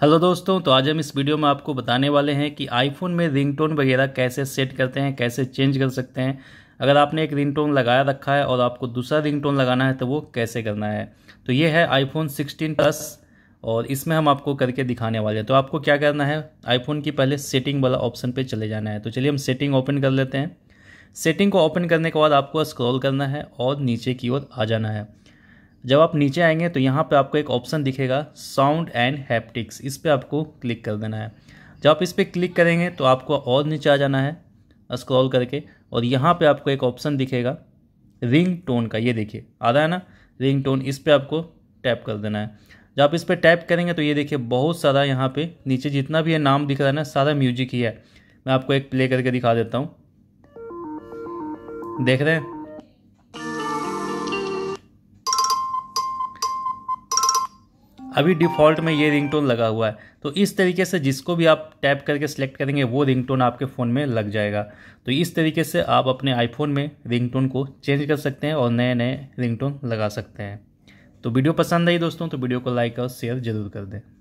hello दोस्तों तो आज हम इस वीडियो में आपको बताने वाले हैं कि आईफोन में रिंगटोन वगैरह कैसे सेट करते हैं कैसे चेंज कर सकते हैं अगर आपने एक रिंगटोन लगाया रखा है और आपको दूसरा रिंगटोन लगाना है तो वो कैसे करना है तो ये है आईफोन 16 प्लस और इसमें हम आपको करके दिखाने वाले हैं तो आपको क्या करना है आईफोन की पहले सेटिंग वाला ऑप्शन पर चले जाना है तो चलिए हम सेटिंग ओपन कर लेते हैं सेटिंग को ओपन करने के बाद आपको स्क्रॉल करना है और नीचे की ओर आ जाना है जब आप नीचे आएंगे तो यहाँ पे आपको एक ऑप्शन दिखेगा साउंड एंड हैप्टिक्स इस पर आपको क्लिक कर देना है जब आप इस पर क्लिक करेंगे तो आपको और नीचे आ जाना है स्क्रॉल करके और यहाँ पे आपको एक ऑप्शन दिखेगा रिंग टोन का ये देखिए आ रहा है ना रिंग टोन इस पर आपको टैप कर देना है जब आप इस पर टैप करेंगे तो ये देखिए बहुत सारा यहाँ पर नीचे जितना भी है नाम दिख रहा है ना सारा म्यूजिक ही है मैं आपको एक प्ले करके दिखा देता हूँ देख रहे हैं अभी डिफ़ॉल्ट में ये रिंगटोन लगा हुआ है तो इस तरीके से जिसको भी आप टैप करके सेलेक्ट करेंगे वो रिंगटोन आपके फ़ोन में लग जाएगा तो इस तरीके से आप अपने आईफोन में रिंगटोन को चेंज कर सकते हैं और नए नए रिंगटोन लगा सकते हैं तो वीडियो पसंद आई दोस्तों तो वीडियो को लाइक और शेयर ज़रूर कर दें